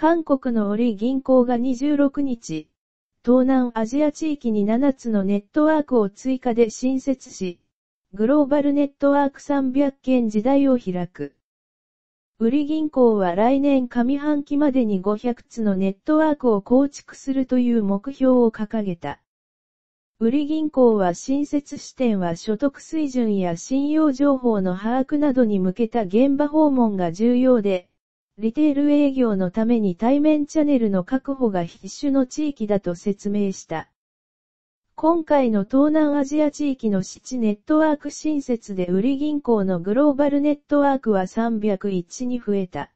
韓国の折銀行が26日、東南アジア地域に7つのネットワークを追加で新設し、グローバルネットワーク300件時代を開く。売り銀行は来年上半期までに500つのネットワークを構築するという目標を掲げた。売り銀行は新設支店は所得水準や信用情報の把握などに向けた現場訪問が重要で、リテール営業のために対面チャネルの確保が必修の地域だと説明した。今回の東南アジア地域の7ネットワーク新設で売り銀行のグローバルネットワークは301に増えた。